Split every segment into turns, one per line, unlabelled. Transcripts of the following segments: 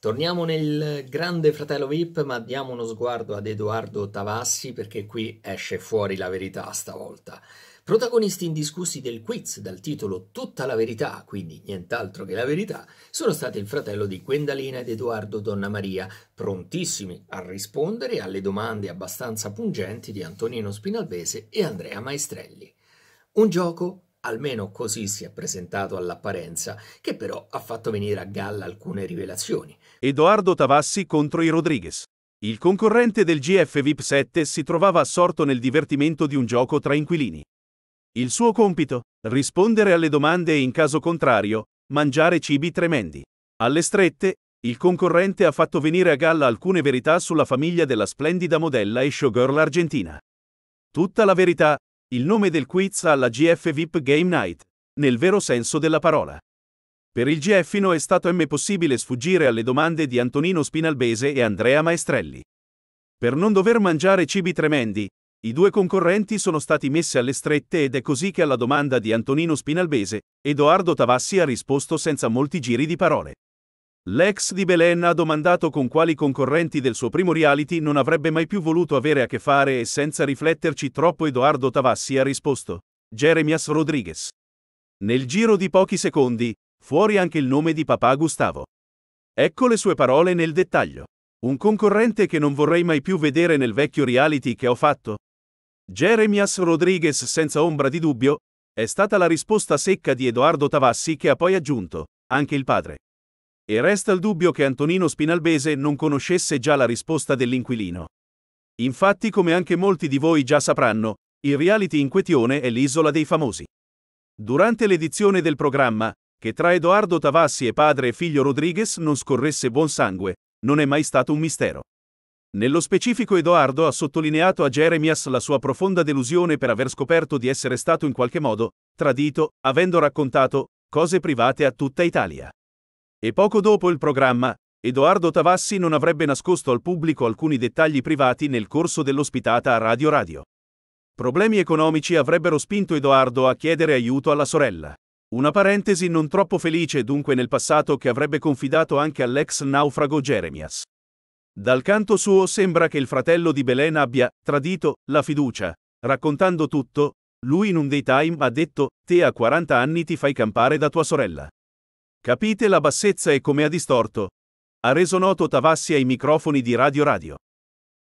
Torniamo nel grande fratello VIP, ma diamo uno sguardo ad Edoardo Tavassi perché qui esce fuori la verità stavolta. Protagonisti indiscussi del quiz dal titolo Tutta la verità, quindi nient'altro che la verità, sono stati il fratello di Gwendalina ed Edoardo Donna Maria, prontissimi a rispondere alle domande abbastanza pungenti di Antonino Spinalvese e Andrea Maestrelli. Un gioco almeno così si è presentato all'apparenza, che però ha fatto venire a galla alcune rivelazioni.
Edoardo Tavassi contro i Rodriguez. Il concorrente del GF VIP 7 si trovava assorto nel divertimento di un gioco tra inquilini. Il suo compito? Rispondere alle domande e in caso contrario, mangiare cibi tremendi. Alle strette, il concorrente ha fatto venire a galla alcune verità sulla famiglia della splendida modella e showgirl argentina. Tutta la verità, il nome del quiz alla GF VIP Game Night, nel vero senso della parola. Per il GF GFino è stato M possibile sfuggire alle domande di Antonino Spinalbese e Andrea Maestrelli. Per non dover mangiare cibi tremendi, i due concorrenti sono stati messi alle strette ed è così che alla domanda di Antonino Spinalbese, Edoardo Tavassi ha risposto senza molti giri di parole. L'ex di Belen ha domandato con quali concorrenti del suo primo reality non avrebbe mai più voluto avere a che fare e senza rifletterci troppo Edoardo Tavassi ha risposto. Jeremias Rodriguez. Nel giro di pochi secondi, fuori anche il nome di papà Gustavo. Ecco le sue parole nel dettaglio. Un concorrente che non vorrei mai più vedere nel vecchio reality che ho fatto? Jeremias Rodriguez senza ombra di dubbio, è stata la risposta secca di Edoardo Tavassi che ha poi aggiunto, anche il padre. E resta il dubbio che Antonino Spinalbese non conoscesse già la risposta dell'inquilino. Infatti, come anche molti di voi già sapranno, il reality in questione è l'isola dei famosi. Durante l'edizione del programma, che tra Edoardo Tavassi e padre e figlio Rodriguez non scorresse buon sangue, non è mai stato un mistero. Nello specifico Edoardo ha sottolineato a Jeremias la sua profonda delusione per aver scoperto di essere stato in qualche modo tradito, avendo raccontato cose private a tutta Italia. E poco dopo il programma, Edoardo Tavassi non avrebbe nascosto al pubblico alcuni dettagli privati nel corso dell'ospitata a Radio Radio. Problemi economici avrebbero spinto Edoardo a chiedere aiuto alla sorella. Una parentesi non troppo felice dunque nel passato che avrebbe confidato anche all'ex naufrago Jeremias. Dal canto suo sembra che il fratello di Belen abbia tradito la fiducia. Raccontando tutto, lui in un daytime ha detto, te a 40 anni ti fai campare da tua sorella. Capite la bassezza e come ha distorto? Ha reso noto Tavassi ai microfoni di Radio Radio.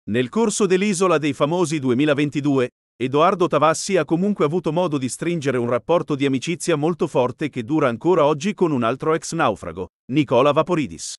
Nel corso dell'Isola dei Famosi 2022, Edoardo Tavassi ha comunque avuto modo di stringere un rapporto di amicizia molto forte che dura ancora oggi con un altro ex naufrago, Nicola Vaporidis.